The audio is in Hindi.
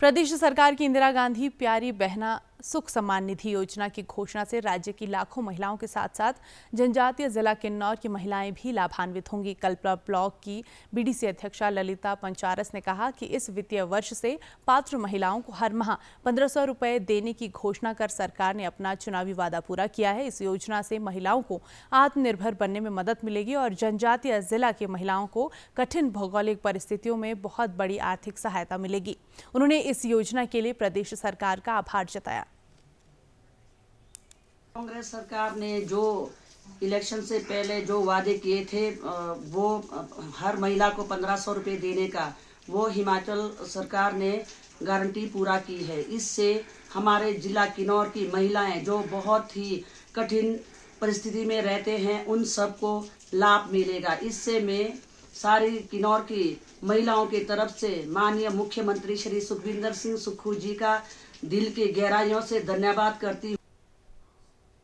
प्रदेश सरकार की इंदिरा गांधी प्यारी बहना सुख सम्मान निधि योजना की घोषणा से राज्य की लाखों महिलाओं के साथ साथ जनजातीय जिला किन्नौर की महिलाएं भी लाभान्वित होंगी कल्पना ब्लॉक की बीडीसी अध्यक्षा ललिता पंचारस ने कहा कि इस वित्तीय वर्ष से पात्र महिलाओं को हर माह पंद्रह सौ रुपये देने की घोषणा कर सरकार ने अपना चुनावी वादा पूरा किया है इस योजना से महिलाओं को आत्मनिर्भर बनने में मदद मिलेगी और जनजातीय जिला की महिलाओं को कठिन भौगोलिक परिस्थितियों में बहुत बड़ी आर्थिक सहायता मिलेगी उन्होंने इस योजना के लिए प्रदेश सरकार का आभार जताया कांग्रेस सरकार ने जो इलेक्शन से पहले जो वादे किए थे वो हर महिला को पंद्रह सौ रुपये देने का वो हिमाचल सरकार ने गारंटी पूरा की है इससे हमारे जिला किन्नौर की महिलाएं जो बहुत ही कठिन परिस्थिति में रहते हैं उन सबको लाभ मिलेगा इससे मैं सारी किन्नौर की महिलाओं की तरफ से माननीय मुख्यमंत्री श्री सुखविंदर सिंह सुक्खू जी का दिल की गहराइयों से धन्यवाद करती हूँ